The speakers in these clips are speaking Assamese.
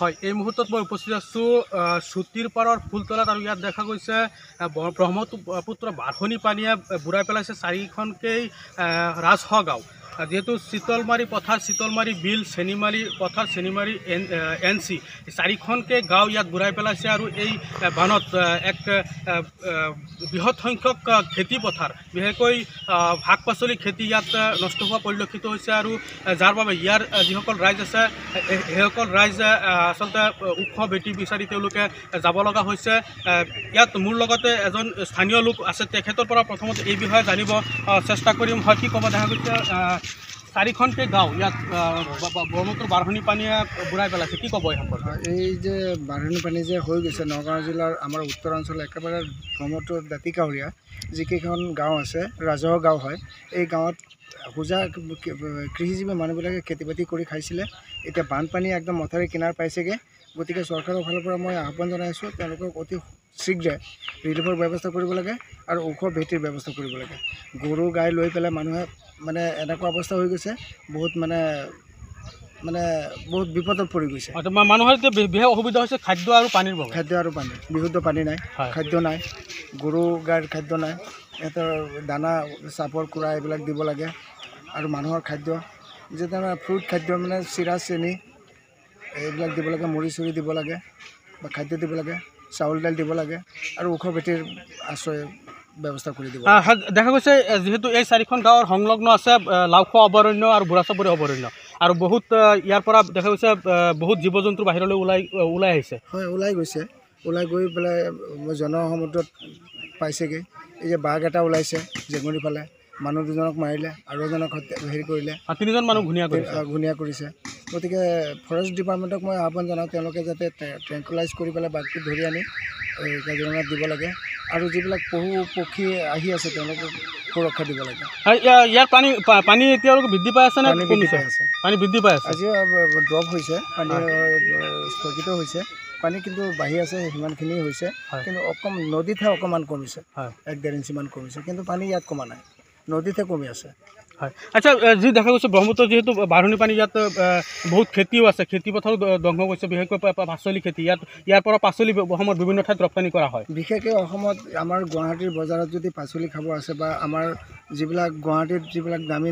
হয় এই মুহূৰ্তত মই উপস্থিত আছো পাৰৰ ফুলতলাত আৰু ইয়াত দেখা গৈছে ব্ৰহ্মপুত্ৰ বাঢ়নী পানীয়ে বুঢ়াই পেলাইছে চাৰিখনকেই ৰাজহ গাঁও যিহেতু চিতলমাৰী পথাৰ চিতলমাৰী বিল চেনিমাৰী পথাৰ চেনিমাৰী এন এন চি চাৰিখনকৈ গাঁও ইয়াত ঘূৰাই পেলাইছে আৰু এই বানত এক বৃহৎ সংখ্যক খেতিপথাৰ বিশেষকৈ শাক পাচলি খেতি ইয়াত নষ্ট হোৱা পৰিলক্ষিত হৈছে আৰু যাৰ বাবে ইয়াৰ যিসকল ৰাইজ আছে সেইসকল ৰাইজ আচলতে ওখ বেটি বিচাৰি তেওঁলোকে যাব লগা হৈছে ইয়াত মোৰ লগতে এজন স্থানীয় লোক আছে তেখেতৰ পৰা প্ৰথমতে এই বিষয়ে জানিব চেষ্টা কৰিম হয় কি ক'ব দেখা গৈছে চাৰিখনকৈ গাঁও ইয়াত ব্ৰহ্মপুত্ৰ বাঢ়নী পানীয়ে বুঢ়াই পেলাইছে কি ক'ব এই যে বাঢ়নী পানী যে হৈ গৈছে নগাঁও জিলাৰ আমাৰ উত্তৰাঞ্চলৰ একেবাৰে ব্ৰহ্মপুত্ৰ দাঁতিকাউৰীয়া যিকেইখন গাঁও আছে ৰাজহ গাঁও হয় এই গাঁৱত সোজা কৃষিজীৱী মানুহবিলাকে খেতি বাতি কৰি খাইছিলে এতিয়া বানপানী একদম মথাউৰি কিনাৰ পাইছেগৈ গতিকে চৰকাৰৰ ফালৰ পৰা মই আহ্বান জনাইছোঁ তেওঁলোকক অতি শীঘ্ৰে ৰিলিফৰ ব্যৱস্থা কৰিব লাগে আৰু ঔষধ ভেটিৰ ব্যৱস্থা কৰিব লাগে গৰু গাই লৈ পেলাই মানুহে মানে এনেকুৱা অৱস্থা হৈ গৈছে বহুত মানে মানে বহুত বিপদত পৰি গৈছে মানুহৰ এতিয়া বিশেষ অসুবিধা হৈছে খাদ্য আৰু পানীৰ বাবে খাদ্য আৰু পানী বিশুদ্ধ পানী নাই খাদ্য নাই গৰু গাইৰ খাদ্য নাই সিহঁতৰ দানা চাপৰ কুৰা এইবিলাক দিব লাগে আৰু মানুহৰ খাদ্য যেতিয়া ফ্ৰুইট খাদ্য মানে চিৰা চেনি এইবিলাক দিব লাগে মুড়ি চুৰি দিব লাগে বা খাদ্য দিব লাগে চাউল দাইল দিব লাগে আৰু ওখ ভেটিৰ আশ্ৰয় ব্যৱস্থা কৰি দিব দেখা গৈছে যিহেতু এই চাৰিখন গাঁৱৰ সংলগ্ন আছে লাওখোৱা অভয়াৰণ্য আৰু বুঢ়াচাপৰি অভয়াৰণ্য আৰু বহুত ইয়াৰ পৰা দেখা গৈছে বহুত জীৱ জন্তু বাহিৰলৈ ওলাই ওলাই আহিছে হয় ওলাই গৈছে ওলাই গৈ পেলাই মই জনসমুদ্ৰত পাইছেগৈ এই যে বাঘ এটা ওলাইছে জেঙুৰি ফালে মানুহ দুজনক মাৰিলে আৰু এজনক হেৰি কৰিলে তিনিজন মানুহ ঘূনীয়া ঘূনীয়া কৰিছে গতিকে ফৰেষ্ট ডিপাৰ্টমেণ্টক মই আহ্বান জনাওঁ তেওঁলোকে যাতে ট্ৰেংকুলাইজ কৰি পেলাই বাঘটো ধৰি আনি এই কাজিৰঙাত দিব লাগে আৰু যিবিলাক পশু পক্ষী আহি আছে তেওঁলোকক সুৰক্ষা দিব লাগে ইয়াৰ পানী পানী এতিয়ালৈকে বৃদ্ধি পাই আছে পানী বৃদ্ধি পাই আছে পানী বৃদ্ধি পাই আছে আজি ড্ৰপ হৈছে পানী স্থগিত হৈছে পানী কিন্তু বাঢ়ি আছে সিমানখিনি হৈছে কিন্তু অকম নদীতহে অকণমান কমিছে এক ডেৰ ইঞ্চিমান কমিছে কিন্তু পানী ইয়াত কমা নাই নদীতহে কমি আছে হয় আচ্ছা যি দেখা গৈছে ব্ৰহ্মপুত্ৰ যিহেতু বাঢ়নী পানী ইয়াত বহুত খেতিও আছে খেতি ধ্বংস দংশ কৰিছে বিশেষকৈ পাচলি খেতি ইয়াত ইয়াৰ পৰা পাচলি অসমত বিভিন্ন ঠাইত ৰপ্তানি কৰা হয় বিশেষকৈ অসমত আমাৰ গুৱাহাটীৰ বজাৰত যদি পাচলি খাব আছে বা আমাৰ যিবিলাক গুৱাহাটীত যিবিলাক দামী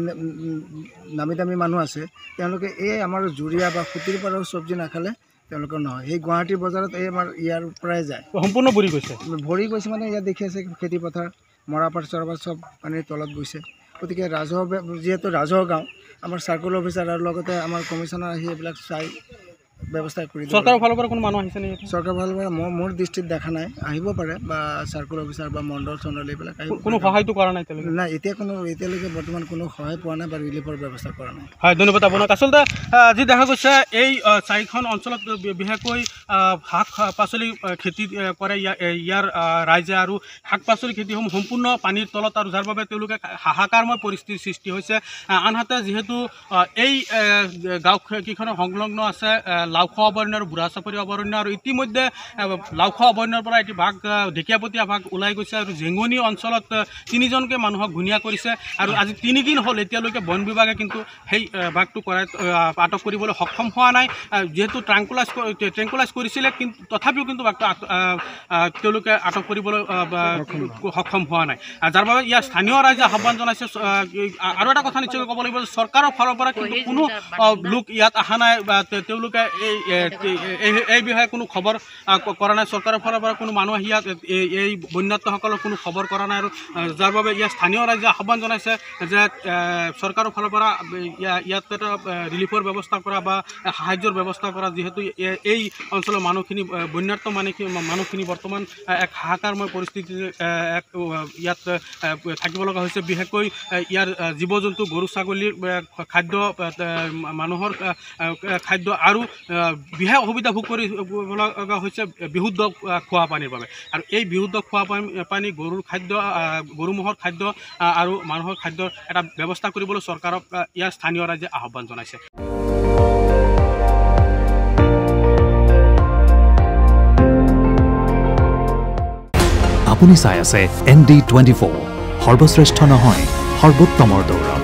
নামী দামী মানুহ আছে তেওঁলোকে এই আমাৰ জুৰীয়া বা খুটিৰ পৰাও চব্জি নাখালে তেওঁলোকৰ নহয় সেই গুৱাহাটীৰ বজাৰত এই আমাৰ ইয়াৰ পৰাই যায় সম্পূৰ্ণ ভৰি গৈছে ভৰি গৈছে মানে ইয়াত দেখি আছে খেতিপথাৰ মৰাপাট চৰাপাট চব পানীৰ তলত গৈছে গতিকে ৰাজহ যিহেতু ৰাজহ গাঁও আমাৰ চাৰ্কল অফিচাৰ আৰু লগতে আমাৰ কমিশ্যনাৰ আহি এইবিলাক চাই ব্যৱস্থা কৰি চৰকাৰৰ ফালৰ পৰা কোনো মানুহ আহিছে নেকি চৰকাৰৰ ফালৰ পৰা মই মোৰ দৃষ্টিত দেখা নাই আহিব পাৰে বা চাৰ্কুল অফিচাৰ বা মণ্ডল চণ্ডল এইবিলাক কোনো সহায়টো কৰা নাই তেওঁলোকে নাই এতিয়া কোনো এতিয়ালৈকে বৰ্তমান কোনো সহায় পোৱা নাই বা ৰিলিফৰ ব্যৱস্থা কৰা নাই হয় ধন্যবাদ আপোনাক আচলতে যি দেখা গৈছে এই চাৰিখন অঞ্চলত বিশেষকৈ শাক পাচলি খেতি কৰে ইয়াৰ ৰাইজে আৰু শাক পাচলি খেতিসমূহ সম্পূৰ্ণ পানীৰ তলত আৰু যাৰ বাবে তেওঁলোকে হাহাকাৰময় পৰিস্থিতিৰ সৃষ্টি হৈছে আনহাতে যিহেতু এই গাঁওকেইখনৰ সংলগ্ন আছে লাওখোৱা অভয়াৰণ্য আৰু বুঢ়া চাপৰি অভয়াৰণ্য আৰু ইতিমধ্যে লাওখোৱা অভয়াৰণ্যৰ পৰা এটি বাঘ ঢেকীয়াপতীয়া ভাগ ওলাই গৈছে আৰু জেঙনি অঞ্চলত তিনিজনকে মানুহক ঘূনীয়া কৰিছে আৰু আজি তিনিদিন হ'ল এতিয়ালৈকে বন বিভাগে কিন্তু সেই বাঘটো কৰাই আটক কৰিবলৈ সক্ষম হোৱা নাই যিহেতু ট্ৰাংকুলাইজ ট্ৰেংকুলাইজ কৰিছিলে কিন্তু তথাপিও কিন্তু বাঘটো তেওঁলোকে আটক কৰিবলৈ সক্ষম হোৱা নাই যাৰ বাবে ইয়াৰ স্থানীয় ৰাইজে আহ্বান জনাইছে আৰু এটা কথা নিশ্চয়কৈ ক'ব লাগিব চৰকাৰৰ ফালৰ পৰা কিন্তু কোনো লোক ইয়াত অহা নাই বা তেওঁলোকে এই এই বিষয়ে কোনো খবৰ কৰা নাই চৰকাৰৰ ফালৰ পৰা কোনো মানুহ ইয়াক এই বন্যাত্মসকলক কোনো খবৰ কৰা নাই আৰু যাৰ বাবে ইয়াৰ স্থানীয় ৰাইজে আহ্বান জনাইছে যে চৰকাৰৰ ফালৰ পৰা ইয়াত এটা ৰিলিফৰ ব্যৱস্থা কৰা বা সাহাৰ্যৰ ব্যৱস্থা কৰা যিহেতু এই অঞ্চলৰ মানুহখিনি বন্যাত্ম মানুহখিনি বৰ্তমান এক হাহাকাৰময় পৰিস্থিতি এক ইয়াত থাকিব লগা হৈছে বিশেষকৈ ইয়াৰ জীৱ জন্তু গৰু ছাগলীৰ খাদ্য মানুহৰ খাদ্য আৰু বিশেষ অসুবিধা ভোগ কৰিব লগা হৈছে বিশুদ্ধ খোৱা পানীৰ বাবে আৰু এই বিশুদ্ধ খোৱা পানী গৰুৰ খাদ্য গৰু ম'হৰ খাদ্য আৰু মানুহৰ খাদ্যৰ এটা ব্যৱস্থা কৰিবলৈ চৰকাৰক ইয়াৰ স্থানীয় ৰাইজে আহ্বান জনাইছে আপুনি চাই আছে এন ডি টুৱেণ্টি ফ'ৰ সৰ্বশ্ৰেষ্ঠ নহয় সৰ্বোত্তমৰ দৌৰ